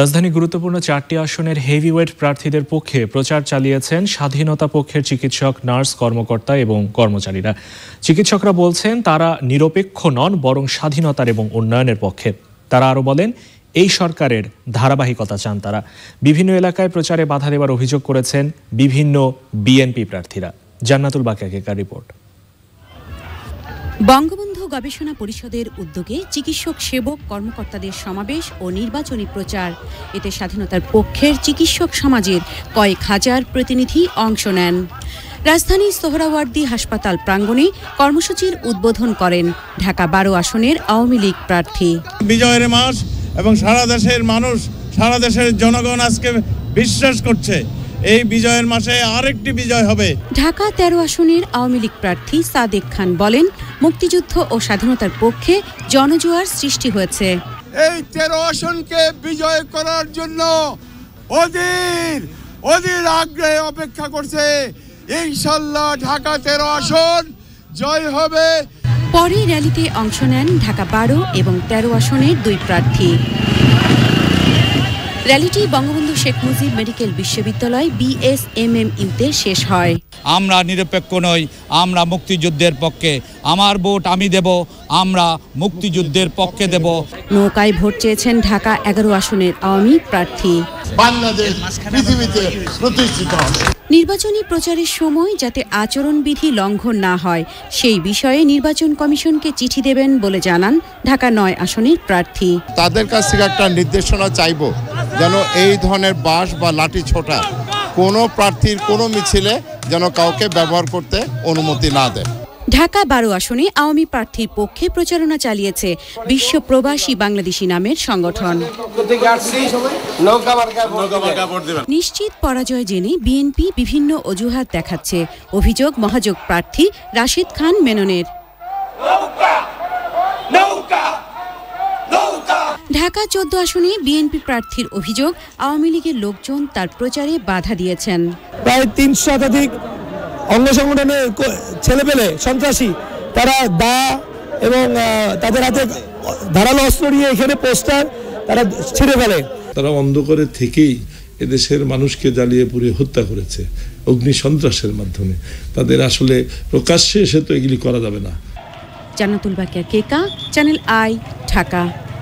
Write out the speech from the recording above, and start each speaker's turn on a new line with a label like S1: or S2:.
S1: রাজধানী গুরুত্বপূর্ণ চারটি আসনের হেভিওয়েট প্রার্থীদের পক্ষে প্রচার চালিয়েছেন স্বাধীনতা পক্ষের চিকিৎসক নার্স কর্মকর্তা এবং কর্মচারীরা চিকিৎসকরা বলছেন তারা নিরপেক্ষ নন বরং স্বাধীনতার এবং উন্নয়নের পক্ষে তারা আরও বলেন এই সরকারের ধারাবাহিকতা চান তারা বিভিন্ন এলাকায় প্রচারে বাধা দেবার অভিযোগ করেছেন বিভিন্ন বিএনপি প্রার্থীরা জান্নাতুল বাকি রিপোর্ট বঙ্গবন্ধু গবেষণা পরিষদের উদ্যোগে চিকিৎসক সেবক কর্মকর্তাদের সমাবেশ ও নির্বাচনী প্রচার এতে স্বাধীনতার পক্ষের চিকিৎসক সমাজের কয়েক হাজার প্রতিনিধি অংশ নেন রাজধানী সোহরাওয়ার্দী হাসপাতাল প্রাঙ্গণে কর্মসূচির উদ্বোধন করেন ঢাকা বারো আসনের আওয়ামী লীগ প্রার্থী বিজয়ের মাস এবং সারা দেশের মানুষ সারা দেশের জনগণ আজকে বিশ্বাস করছে এই বিজয়ের মাসে আরেকটি বিজয় হবে ঢাকা তেরো আসনের আওয়ামী লীগ প্রার্থী সাদেক খান বলেন মুক্তিযুদ্ধ ও স্বাধীনতার পক্ষে জনজোয়ার সৃষ্টি হয়েছে এই তেরো আসনকে বিজয় করার জন্য অধীর অধীর আগ্রহে অপেক্ষা করছে ইনশাল্লাহ ঢাকা তেরো আসন জয় হবে পরে র্যালিতে অংশ নেন ঢাকা বারো এবং তেরো আসনের দুই প্রার্থী র্যালিটি বঙ্গবন্ধু শেখ মুজিব মেডিকেল বিশ্ববিদ্যালয় বিএসএমএমইউতে শেষ হয় আমরা নিরপেক্ষ নই আমরা মুক্তিযুদ্ধের পক্ষে আমার ভোট আমি দেব আমরা মুক্তিযুদ্ধের পক্ষে দেব নৌকায় ভোট চেয়েছেন ঢাকা এগারো আসনের আওয়ামী প্রার্থী নির্বাচনী প্রচারের সময় যাতে আচরণবিধি লঙ্ঘন না হয় সেই বিষয়ে নির্বাচন কমিশনকে চিঠি দেবেন বলে জানান ঢাকা নয় আসনের প্রার্থী তাদের কাছ থেকে একটা নির্দেশনা চাইব যেন এই ধরনের বাস বা লাঠি ছোটা কোনো প্রার্থীর কোনো মিছিলে যেন কাউকে ব্যবহার করতে অনুমতি না দেয় ঢাকা বারো আসনে আওয়ামী প্রার্থীর পক্ষে প্রচারণা চালিয়েছে বিশ্ব প্রবাসী বাংলাদেশি নামের সংগঠন নিশ্চিত পরাজয় জেনে বিএনপি বিভিন্ন অজুহাত দেখাচ্ছে অভিযোগ মহাজোগ প্রার্থী রাশিদ খান মেননের ঢাকা চোদ্দ আসনে বিএনপি প্রার্থীর অভিযোগ আওয়ামী লীগের লোকজন তার প্রচারে বাধা দিয়েছেন প্রায় তিন শতাধিক অঙ্গ সংগঠনের পেলে সন্ত্রাসী তারা দা এবং তাদের হাতে ধারালো অস্ত্র নিয়ে এখানে পোস্টার তারা ছিঁড়ে ফেলে তারা অন্ধকারে থেকেই এদেশের মানুষকে জ্বালিয়ে পুড়ে হত্যা করেছে অগ্নি সন্ত্রাসের মাধ্যমে তাদের আসলে প্রকাশ্যে এসে তো এগুলি করা যাবে না জানাতুল বাকিয়া কেকা চ্যানেল আই ঢাকা